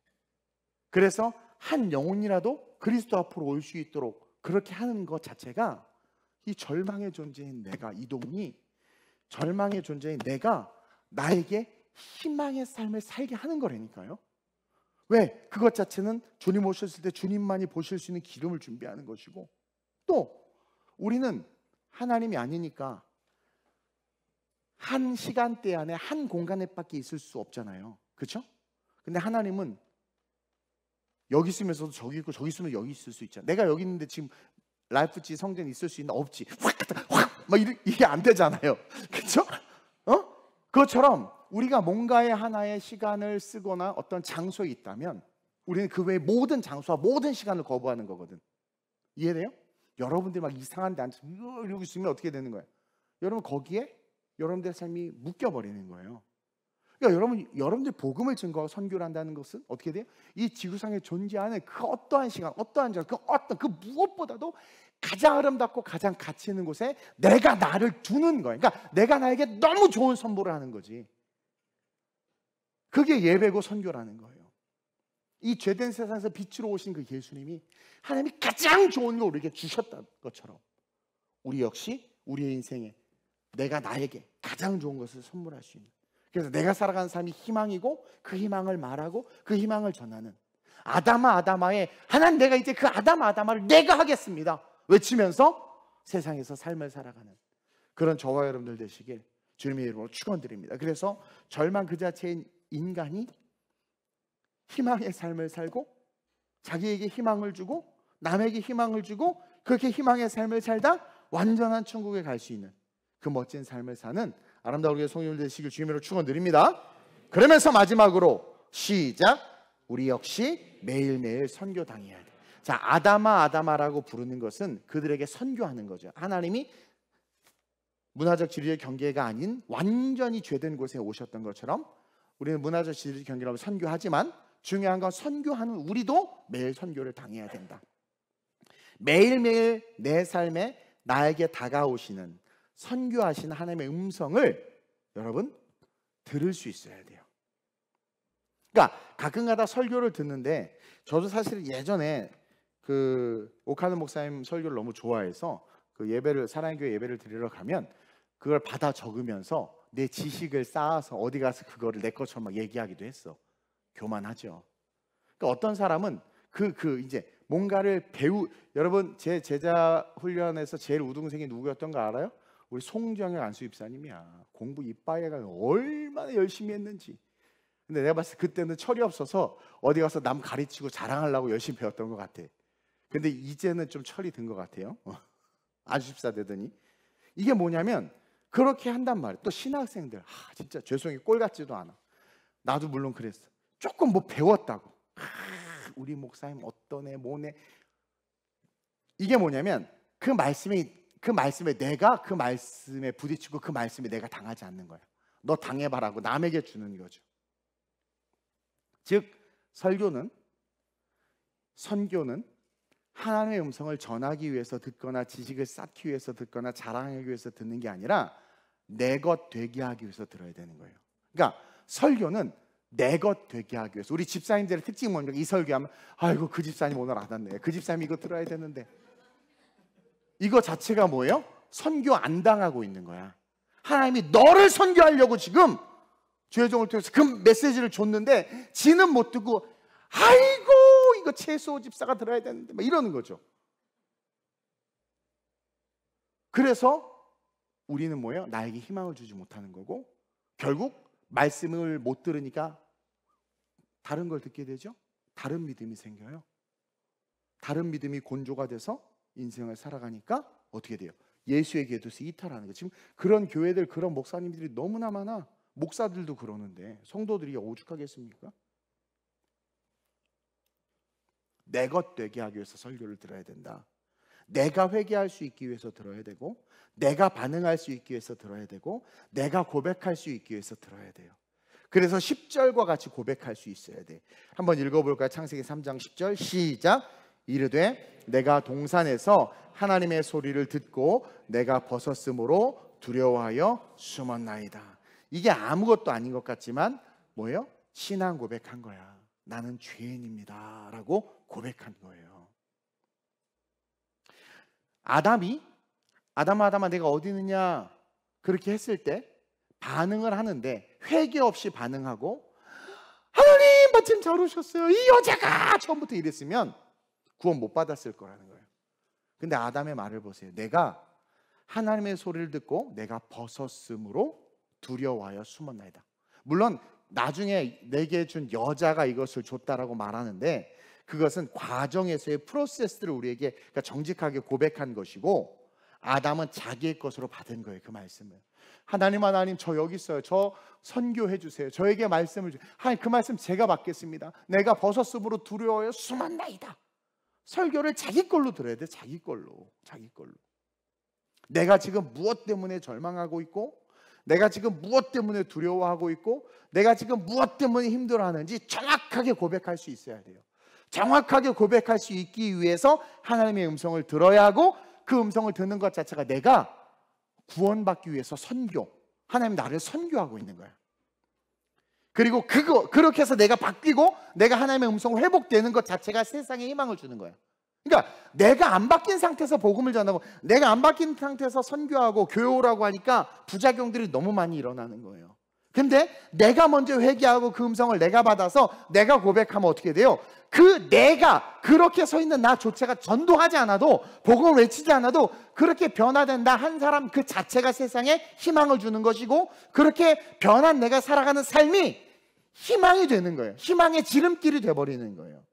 그래서 한 영혼이라도 그리스도 앞으로 올 수 있도록 그렇게 하는 것 자체가 이 절망의 존재인 내가 이동이 절망의 존재인 내가 나에게 희망의 삶을 살게 하는 거라니까요. 왜? 그것 자체는 주님 오셨을 때 주님만이 보실 수 있는 기름을 준비하는 것이고 또 우리는 하나님이 아니니까 한 시간대 안에 한 공간에 밖에 있을 수 없잖아요. 그렇죠? 근데 하나님은 여기 있으면서도 저기 있고 저기 있으면 여기 있을 수 있잖아. 내가 여기 있는데 지금 라이프지 성전 있을 수 있나 없지. 확확막 이게 안 되잖아요. <laughs> 그렇죠? 어? 그것처럼 우리가 뭔가의 하나의 시간을 쓰거나 어떤 장소에 있다면 우리는 그 외의 모든 장소와 모든 시간을 거부하는 거거든. 이해돼요? 여러분들이 막 이상한 데 앉아서 이러고 있으면 어떻게 되는 거예요? 여러분 거기에 여러분들의 삶이 묶여버리는 거예요. 그러니까 여러분 여러분들 복음을 증거하고 선교를 한다는 것은 어떻게 돼요? 이 지구상에 존재하는 그 어떠한 시간, 어떠한 자, 그 어떤 그 무엇보다도 가장 아름답고 가장 가치 있는 곳에 내가 나를 두는 거예요. 그러니까 내가 나에게 너무 좋은 선물을 하는 거지. 그게 예배고 선교라는 거예요. 이 죄된 세상에서 빛으로 오신 그 예수님이 하나님이 가장 좋은 걸 우리에게 주셨던 것처럼 우리 역시 우리의 인생에 내가 나에게 가장 좋은 것을 선물할 수 있는 그래서 내가 살아가는 삶이 희망이고 그 희망을 말하고 그 희망을 전하는 아담아 아담아의 하나님 내가 이제 그 아담아 아담아를 내가 하겠습니다 외치면서 세상에서 삶을 살아가는 그런 저와 여러분들 되시길 주님의 이름으로 축원드립니다. 그래서 절망 그 자체인 인간이 희망의 삶을 살고 자기에게 희망을 주고 남에게 희망을 주고 그렇게 희망의 삶을 살다 완전한 천국에 갈 수 있는 그 멋진 삶을 사는 아름다운 우리의 성인을 되시길 주님으로 축원드립니다. 그러면서 마지막으로 시작 우리 역시 매일매일 선교 당해야 돼. 자, 아담아 아담아라고 부르는 것은 그들에게 선교하는 거죠. 하나님이 문화적 진리의 경계가 아닌 완전히 죄된 곳에 오셨던 것처럼 우리는 문화적 진리의 경계라고 선교하지만 중요한 건 선교하는 우리도 매일 선교를 당해야 된다. 매일매일 내 삶에 나에게 다가오시는 선교하신 하나님의 음성을 여러분 들을 수 있어야 돼요. 그러니까 가끔가다 설교를 듣는데 저도 사실 예전에 그 오카노 목사님 설교를 너무 좋아해서 그 예배를 사랑 교회 예배를 드리러 가면 그걸 받아 적으면서 내 지식을 쌓아서 어디 가서 그거를 내 것처럼 막 얘기하기도 했어. 교만하죠. 그러니까 어떤 사람은 그그 그 이제 뭔가를 배우 여러분 제 제자 훈련에서 제일 우등생이 누구였던 거 알아요? 우리 송정혁 안수 입사님이야. 공부 이빠에 가 얼마나 열심히 했는지. 근데 내가 봤을 때 그때는 철이 없어서 어디 가서 남 가르치고 자랑하려고 열심히 배웠던 것 같아. 근데 이제는 좀 철이 든 것 같아요. 어. 안수 입사 되더니 이게 뭐냐면 그렇게 한단 말이야. 또 신학생들 아 진짜 죄송해 꼴 같지도 않아. 나도 물론 그랬어. 조금 뭐 배웠다고. 아, 우리 목사님 어떠네 뭐네 이게 뭐냐면 그 말씀이 그 말씀에 내가 그 말씀에 부딪히고 그 말씀에 내가 당하지 않는 거예요. 너 당해봐라고 남에게 주는 거죠. 즉 설교는 선교는 하나님의 음성을 전하기 위해서 듣거나 지식을 쌓기 위해서 듣거나 자랑하기 위해서 듣는 게 아니라 내 것 되게 하기 위해서 들어야 되는 거예요. 그러니까 설교는 내 것 되게 하기 위해서 우리 집사님들의 특징이 뭡이 설교하면 아이고 그 집사님 오늘 안 왔네. 그 집사님 이거 들어야 되는데. 이거 자체가 뭐예요? 선교 안 당하고 있는 거야. 하나님이 너를 선교하려고 지금 죄종을 통해서 그 메시지를 줬는데 지는 못 듣고 아이고 이거 채소 집사가 들어야 되는데 막 이러는 거죠. 그래서 우리는 뭐예요? 나에게 희망을 주지 못하는 거고 결국 말씀을 못 들으니까 다른 걸 듣게 되죠. 다른 믿음이 생겨요. 다른 믿음이 곤조가 돼서 인생을 살아가니까 어떻게 돼요? 예수의 궤도에서 이탈하는 거. 지금 그런 교회들 그런 목사님들이 너무나 많아. 목사들도 그러는데 성도들이 오죽하겠습니까? 내 것 되게 하기 위해서 설교를 들어야 된다. 내가 회개할 수 있기 위해서 들어야 되고 내가 반응할 수 있기 위해서 들어야 되고 내가 고백할 수 있기 위해서 들어야 돼요. 그래서 10절과 같이 고백할 수 있어야 돼. 한번 읽어 볼까요? 창세기 3장 10절. 시작. 이르되 내가 동산에서 하나님의 소리를 듣고 내가 벗었으므로 두려워하여 숨었나이다. 이게 아무것도 아닌 것 같지만 뭐예요? 신앙 고백한 거야. 나는 죄인입니다라고 고백한 거예요. 아담이 아담아 아담아 내가 어디 있느냐 그렇게 했을 때 반응을 하는데 회개 없이 반응하고 하나님 마침 잘 오셨어요. 이 여자가 처음부터 이랬으면 구원 못 받았을 거라는 거예요. 근데 아담의 말을 보세요. 내가 하나님의 소리를 듣고 내가 벗었으므로 두려워하여 숨었나이다. 물론 나중에 내게 준 여자가 이것을 줬다라고 말하는데 그것은 과정에서의 프로세스를 우리에게 그러니까 정직하게 고백한 것이고 아담은 자기의 것으로 받은 거예요. 그 말씀을. 하나님 하나님 저 여기 있어요. 저 선교해 주세요. 저에게 말씀을 주세요. 하나님 그 말씀 제가 받겠습니다. 내가 벗었으므로 두려워요. 숨었나이다. 설교를 자기 걸로 들어야 돼. 자기 걸로. 자기 걸로. 내가 지금 무엇 때문에 절망하고 있고 내가 지금 무엇 때문에 두려워하고 있고 내가 지금 무엇 때문에 힘들어하는지 정확하게 고백할 수 있어야 돼요. 정확하게 고백할 수 있기 위해서 하나님의 음성을 들어야 하고 그 음성을 듣는 것 자체가 내가 구원받기 위해서 선교 하나님 나를 선교하고 있는 거야. 그리고 그거 그렇게 해서 내가 바뀌고 내가 하나님의 음성을 회복되는 것 자체가 세상에 희망을 주는 거예요. 그러니까 내가 안 바뀐 상태에서 복음을 전하고 내가 안 바뀐 상태에서 선교하고 교회라고 하니까 부작용들이 너무 많이 일어나는 거예요. 근데 내가 먼저 회개하고 그 음성을 내가 받아서 내가 고백하면 어떻게 돼요? 그 내가 그렇게 서 있는 나조체가 전도하지 않아도 복음을 외치지 않아도 그렇게 변화된 다한 사람 그 자체가 세상에 희망을 주는 것이고 그렇게 변한 내가 살아가는 삶이 희망이 되는 거예요. 희망의 지름길이 돼버리는 거예요.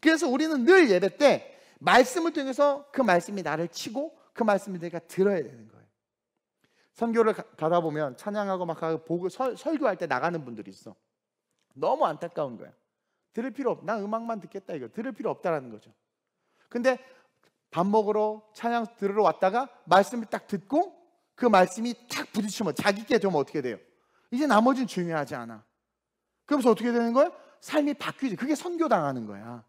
그래서 우리는 늘 예배 때 말씀을 통해서 그 말씀이 나를 치고 그 말씀이 내가 들어야 되는 거예요. 선교를 가다 보면 찬양하고 막보고복 설, 교할때 나가는 분들이 있어. 너무 안타까운 거야. 들을 필요 없. 난 음악만 듣겠다 이거. 들을 필요 없다라는 거죠. 근데 밥 먹으러 찬양 들으러 왔다가 말씀을 딱 듣고 그 말씀이 탁 부딪히면 자기께 좀 어떻게 돼요? 이제 나머지는 중요하지 않아. 그러면서 어떻게 되는 거예요? 삶이 바뀌지. 그게 선교당하는 거야.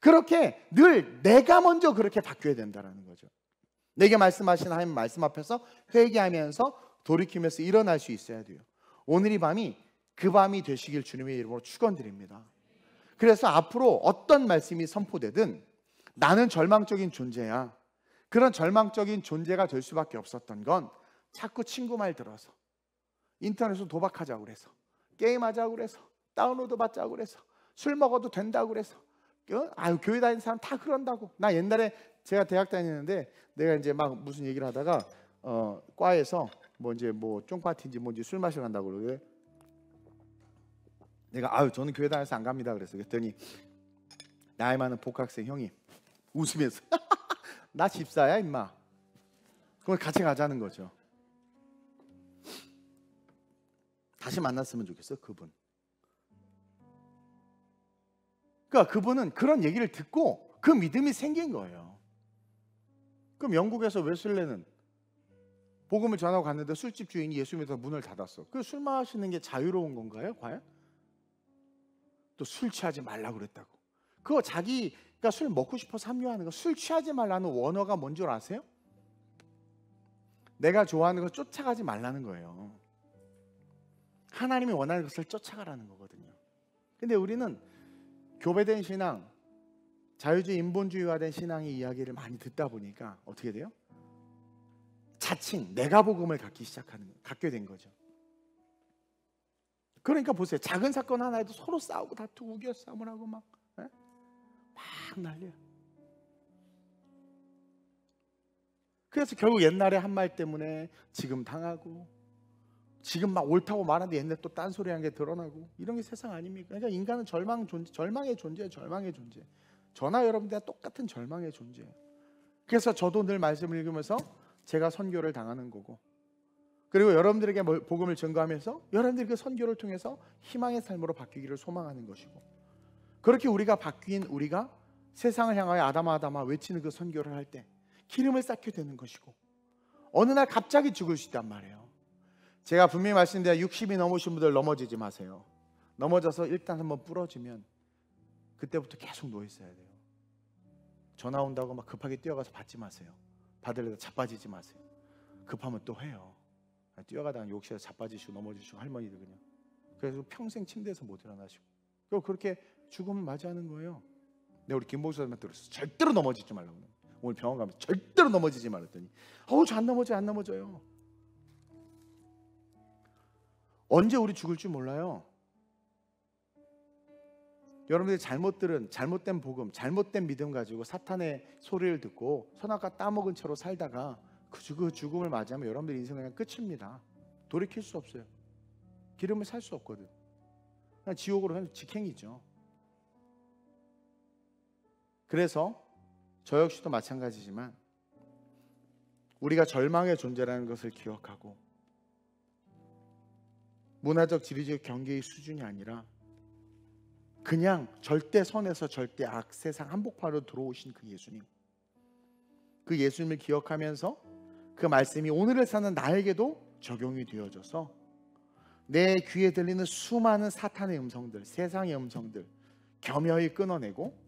그렇게 늘 내가 먼저 그렇게 바뀌어야 된다는 거죠. 내게 말씀하신 하나님 말씀 앞에서 회개하면서 돌이키면서 일어날 수 있어야 돼요. 오늘 이 밤이 그 밤이 되시길 주님의 이름으로 축원드립니다. 그래서 앞으로 어떤 말씀이 선포되든 나는 절망적인 존재야. 그런 절망적인 존재가 될 수밖에 없었던 건 자꾸 친구 말 들어서 인터넷으로 도박하자 그래서 게임하자고 그래서 다운로드 받자고 그래서 술 먹어도 된다고 그래서 어? 아유 교회 다니는 사람 다 그런다고 나 옛날에 제가 대학 다니는데 내가 이제 막 무슨 얘기를 하다가 어 과에서 뭐 이제 뭐 쫑파티인지 뭔지 술 마시러 간다고 그러게 내가 아유 저는 교회 다녀서 안 갑니다 그랬어 그랬더니 나이 많은 복학생 형이 웃으면서 <laughs> 나 집사야 임마 그걸 같이 가자는 거죠 다시 만났으면 좋겠어 그분. 그러니까 그분은 그런 얘기를 듣고 그 믿음이 생긴 거예요. 그럼 영국에서 웨슬레는 복음을 전하고 갔는데 술집 주인이 예수 믿어 문을 닫았어. 그 술 마시는 게 자유로운 건가요? 과연? 또 술 취하지 말라 그랬다고. 그거 자기가 술 먹고 싶어서 합류하는 거. 술 취하지 말라는 원어가 뭔 줄 아세요? 내가 좋아하는 거 쫓아가지 말라는 거예요. 하나님이 원하는 것을 쫓아가라는 거거든요. 근데 우리는 교배된 신앙, 자유주의 인본주의화된 신앙의 이야기를 많이 듣다 보니까 어떻게 돼요? 자칭 내가 복음을 갖기 시작하는 갖게 된 거죠. 그러니까 보세요. 작은 사건 하나에도 서로 싸우고 다투고 우겨 싸움을 하고 막, 예? 막 난리야. 그래서 결국 옛날에 한 말 때문에 지금 당하고 지금 막 옳다고 말하는데 옛날 또 딴소리한 게 드러나고 이런 게 세상 아닙니까? 그러니까 인간은 절망 존재, 절망의 존재, 절망의 존재. 저나 여러분들 똑같은 절망의 존재. 그래서 저도 늘 말씀을 읽으면서 제가 선교를 당하는 거고, 그리고 여러분들에게 뭐 복음을 증거하면서 여러분들이 그 선교를 통해서 희망의 삶으로 바뀌기를 소망하는 것이고, 그렇게 우리가 바뀐 우리가 세상을 향하여 아담 아담아 외치는 그 선교를 할 때 기름을 쌓게 되는 것이고, 어느 날 갑자기 죽을 수 있단 말이에요. 제가 분명히 말씀드려요 60이 넘으신 분들 넘어지지 마세요. 넘어져서 일단 한번 부러지면 그때부터 계속 누워 있어야 돼요. 전화 온다고 막 급하게 뛰어가서 받지 마세요. 받으려다 자빠지지 마세요. 급하면 또 해요. 뛰어가다가 욕실에서 자빠지시고 넘어지시고 할머니들 그냥. 그래서 평생 침대에서 못 일어나시고. 그리고 그렇게 죽음을 맞이하는 거예요. 내가 우리 김보수님한테 들었어. 절대로 넘어지지 말라고. 오늘 병원 가면 절대로 넘어지지 말았더니 어우 저안 넘어져 요안 넘어져요. 언제 우리 죽을 지 몰라요. 여러분들이 잘못들은 잘못된 복음, 잘못된 믿음 가지고 사탄의 소리를 듣고 선악과 따먹은 채로 살다가 그, 그 죽음을 맞이하면 여러분들 인생 그냥 끝입니다. 돌이킬 수 없어요. 기름을 살 수 없거든. 그냥 지옥으로 가면 직행이죠. 그래서 저 역시도 마찬가지지만 우리가 절망의 존재라는 것을 기억하고 문화적 지리적 경계의 수준이 아니라 그냥 절대 선에서 절대 악 세상 한복판으로 들어오신 그 예수님. 그 예수님을 기억하면서 그 말씀이 오늘을 사는 나에게도 적용이 되어져서 내 귀에 들리는 수많은 사탄의 음성들, 세상의 음성들 겸허히 끊어내고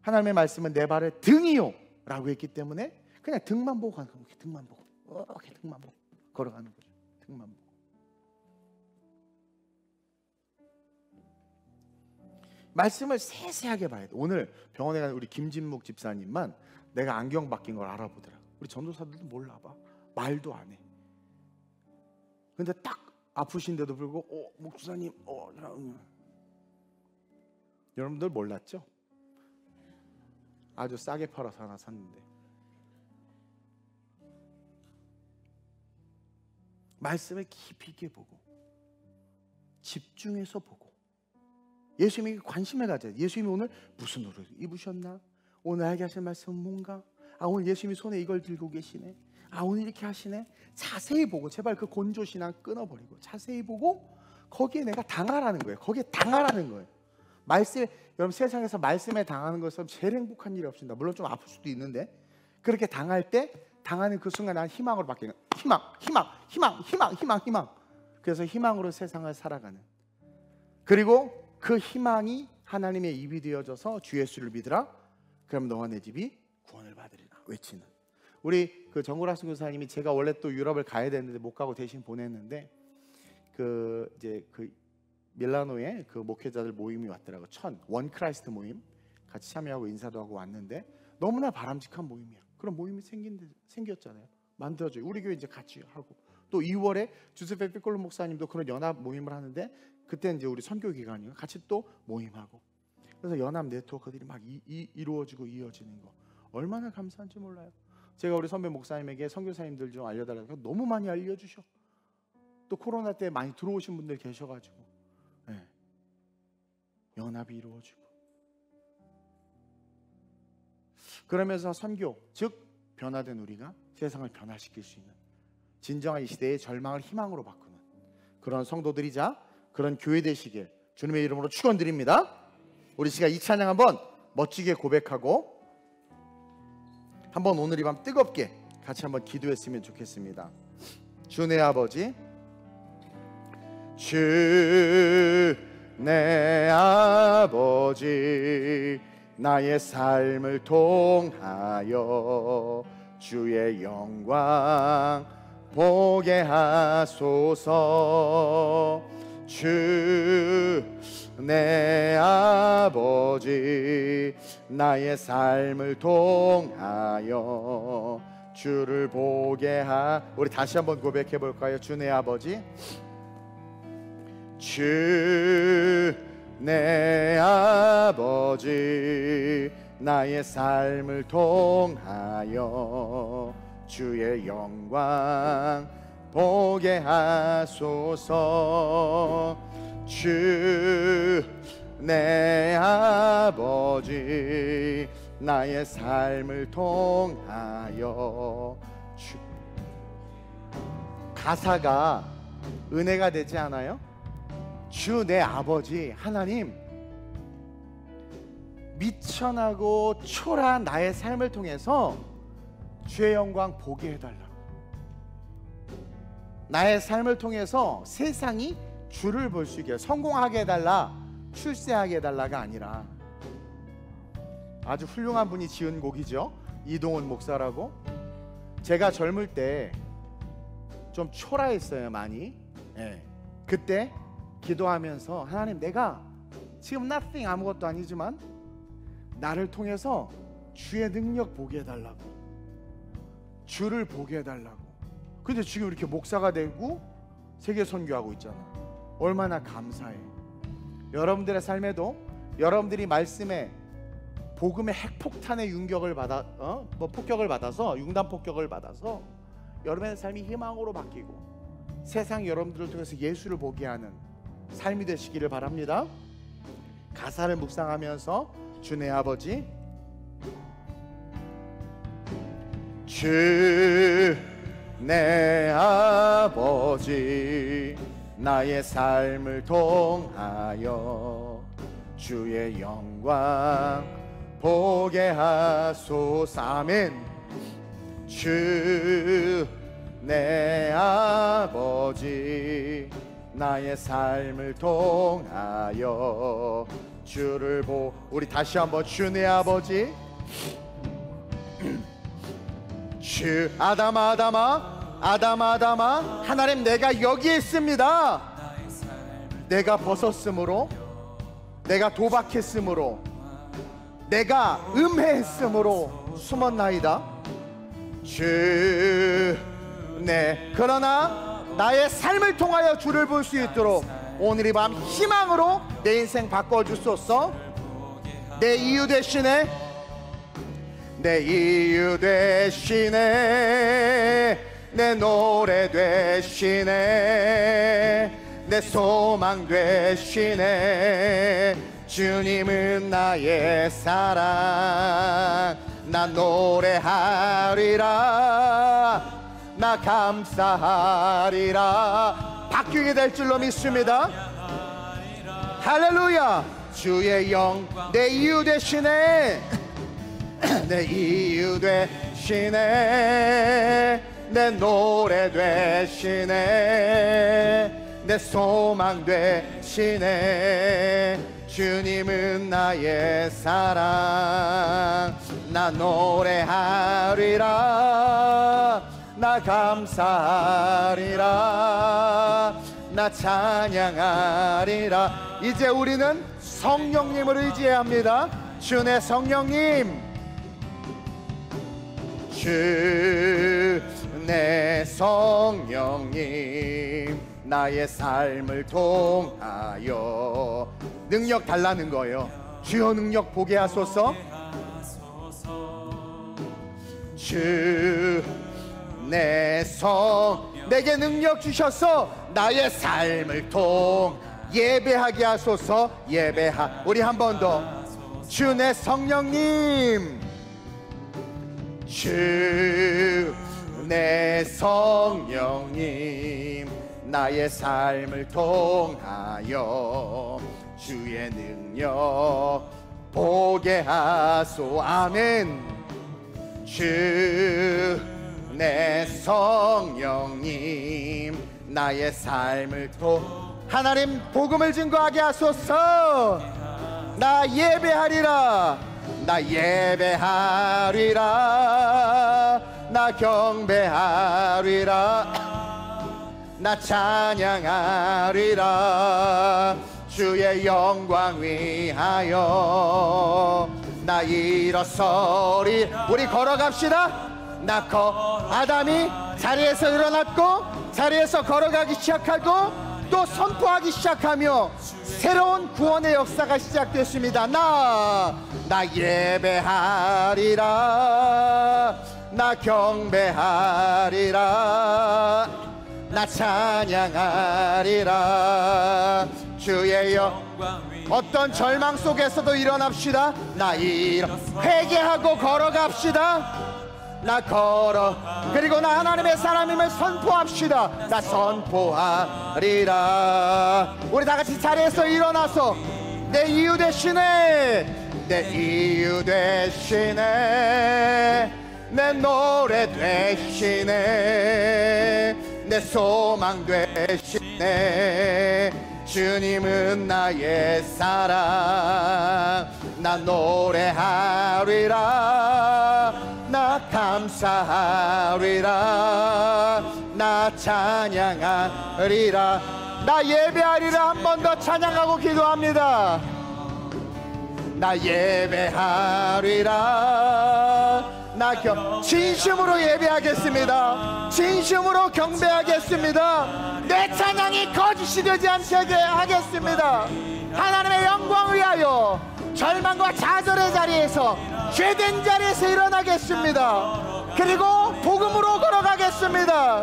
하나님의 말씀은 내 발의 등이요라고 했기 때문에 그냥 등만 보고 가는 거예요. 등만 보고, 어, 이렇게 등만 보고 걸어가는 거죠. 등만 보고. 말씀을 세세하게 봐야 돼. 오늘 병원에 간 우리 김진묵 집사님만 내가 안경 바뀐 걸 알아보더라. 우리 전도사들도 몰라 봐. 말도 안 해. 근데 딱 아프신데도 불구하고 어, 목사님 어, 음. 여러분들 몰랐죠? 아주 싸게 팔아서 하나 샀는데 말씀을 깊이 있게 보고 집중해서 보고 예수님에게 관심을 가져. 예수님이 오늘 무슨 옷을 입으셨나? 오늘 나에게 하실 말씀은 뭔가? 아 오늘 예수님이 손에 이걸 들고 계시네. 아 오늘 이렇게 하시네. 자세히 보고 제발 그 곤조 신앙 끊어버리고 자세히 보고 거기에 내가 당하라는 거예요. 거기에 당하라는 거예요. 말씀 여러분 세상에서 말씀에 당하는 것은 제일 행복한 일이 없습니다. 물론 좀 아플 수도 있는데 그렇게 당할 때 당하는 그 순간 난 희망으로 바뀌는 희망, 희망, 희망, 희망, 희망, 희망. 그래서 희망으로 세상을 살아가는. 그리고 그 희망이 하나님의 입이 되어져서 주 예수를 믿으라. 그럼 너와 내 집이 구원을 받으리라. 외치는 우리 그정구라승 교사님이 제가 원래 또 유럽을 가야 되는데 못 가고 대신 보냈는데 그 이제 그 밀라노에 그 목회자들 모임이 왔더라고 천 원 크라이스트 모임 같이 참여하고 인사도 하고 왔는데 너무나 바람직한 모임이야. 그런 모임이 생긴 생겼잖아요. 만들어져요. 우리 교회 이제 같이 하고 또 2월에 주세페 피콜로 목사님도 그런 연합 모임을 하는데 그때 이제 우리 선교 기간이요. 같이 또 모임하고 그래서 연합 네트워크들이 막 이, 이, 이루어지고 이어지는 거 얼마나 감사한지 몰라요. 제가 우리 선배 목사님에게 선교사님들 좀 알려달라고 너무 많이 알려주셔. 또 코로나 때 많이 들어오신 분들 계셔가지고 네. 연합이 이루어지고 그러면서 선교 즉 변화된 우리가 세상을 변화시킬 수 있는 진정한 이 시대의 절망을 희망으로 바꾸는 그런 성도들이자 그런 교회 되시길 주님의 이름으로 축원드립니다. 우리 시간 이 찬양 한번 멋지게 고백하고 한번 오늘 이 밤 뜨겁게 같이 한번 기도했으면 좋겠습니다. 주 내 아버지 주 내 아버지 나의 삶을 통하여 주의 영광 보게 하소서 주내 아버지 나의 삶을 통하여 주를 보게 하 우리 다시 한번 고백해 볼까요? 주 내 아버지 주 내 아버지 나의 삶을 통하여 주의 영광 보게 하소서 주 내 아버지 나의 삶을 통하여 주 가사가 은혜가 되지 않아요? 주 내 아버지 하나님 미천하고 초라한 나의 삶을 통해서 주의 영광 보게 해달라 나의 삶을 통해서 세상이 주를 볼 수 있게 성공하게 해달라 출세하게 해달라가 아니라 아주 훌륭한 분이 지은 곡이죠 이동원 목사라고 제가 젊을 때 좀 초라했어요 많이 예. 그때 기도하면서 하나님 내가 지금 nothing 아무것도 아니지만 나를 통해서 주의 능력 보게 해달라고 주를 보게 해달라고 근데 지금 이렇게 목사가 되고 세계 선교하고 있잖아. 얼마나 감사해. 여러분들의 삶에도 여러분들이 말씀에 복음의 핵폭탄의 윤격을 받아 어? 뭐 폭격을 받아서 융단 폭격을 받아서 여러분의 삶이 희망으로 바뀌고 세상 여러분들을 통해서 예수를 보게 하는 삶이 되시기를 바랍니다. 가사를 묵상하면서 주내 아버지 주내 아버지 나의 삶을 통하여 주의 영광 보게 하소서 아멘 주내 아버지 나의 삶을 통하여 주를 보 우리 다시 한번 주 내 아버지 슈 아담아 아담아 아담아 아담아 하나님 내가 여기에 있습니다 내가 벗었으므로 내가 도박했으므로 내가 음해했으므로 숨었나이다 주네 그러나 나의 삶을 통하여 주를 볼 수 있도록 오늘 이 밤 희망으로 내 인생 바꿔주소서 내 이유 대신에 내 이유 대신에 내 노래 대신에 내 소망 대신에 주님은 나의 사랑 나 노래하리라 나 감사하리라 바뀌게 될 줄로 믿습니다 할렐루야 주의 영 내 이유 대신에 <coughs> 내 이유 되시네 내 노래 되시네 내 소망 되시네 주님은 나의 사랑 나 노래하리라 나 감사하리라 나 찬양하리라 이제 우리는 성령님을 의지해야 합니다 주내 성령님 주내 성령님 나의 삶을 통하여 능력 달라는 거예요 주여 능력 보게 하소서 주 내 성 내게 능력 주셔서 나의 삶을 통 예배하게 하소서 예배하 우리 한 번 더 주 내 성령님 주내 성령님 나의 삶을 통하여 주의 능력 보게 하소 아멘 주 내 성령님 나의 삶을 통 하나님 복음을 증거하게 하소서 나 예배하리라 나 예배하리라 나 경배하리라 나 찬양하리라 주의 영광 위하여 나 일어서리 우리 걸어갑시다 나커 아담이 자리에서 일어났고 자리에서 걸어가기 시작하고 또 선포하기 시작하며 새로운 구원의 역사가 시작됐습니다. 나, 나 예배하리라. 나 경배하리라. 나 찬양하리라. 주의 영광 어떤 절망 속에서도 일어납시다. 나 일어 회개하고 걸어갑시다. 나 걸어 그리고 나 하나님의 사람임을 선포합시다 나 선포하리라 우리 다같이 자리에서 일어나서 내 이유 대신에 내 이유 대신에 내 노래 대신에 내 소망 대신에 주님은 나의 사랑 나 노래하리라 나 감사하리라 나 찬양하리라 나 예배하리라 한 번 더 찬양하고 기도합니다 나 예배하리라 나 경, 진심으로 예배하겠습니다. 진심으로 경배하겠습니다. 내 찬양이 거짓이 되지 않게 하겠습니다. 하나님의 영광을 위하여 절망과 좌절의 자리에서 죄된 자리에서 일어나겠습니다. 그리고 복음으로 걸어가겠습니다.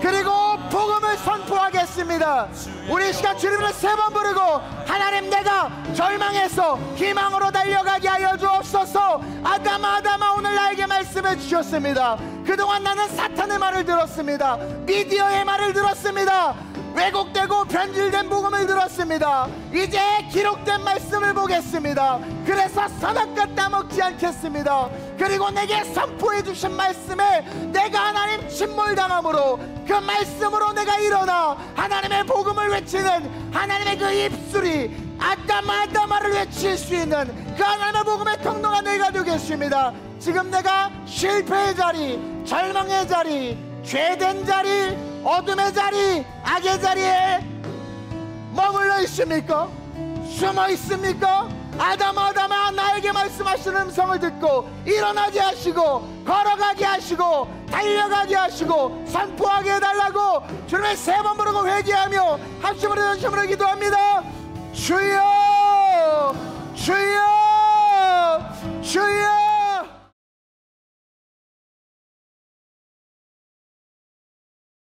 그리고 복음을 선포하겠습니다. 우리 시간 주님을 세 번 부르고 하나님 내가 절망해서 희망으로 달려가게 하여 주옵소서. 아담아 아담아 오늘 나에게 말씀해 주셨습니다. 그동안 나는 사탄의 말을 들었습니다. 미디어의 말을 들었습니다. 왜곡되고 변질된 복음을 들었습니다. 이제 기록된 말씀을 보겠습니다. 그래서 선악과 따먹지 않겠습니다. 그리고 내게 선포해 주신 말씀에 내가 하나님 침몰당함으로 그 말씀으로 내가 일어나 하나님의 복음을 외치는 하나님의 그 입술이 아따마 아따마를 외칠 수 있는 그 하나님의 복음의 통로가 내가 되겠습니다. 지금 내가 실패의 자리, 절망의 자리, 죄된 자리, 어둠의 자리, 악의 자리에 머물러 있습니까? 숨어 있습니까? 아담아 아담아 나에게 말씀하시는 음성을 듣고 일어나게 하시고 걸어가게 하시고 달려가게 하시고 산포하게 해달라고 주님의 세번 부르고 회개하며 합심으로 전심으로 기도합니다 주여 주여 주여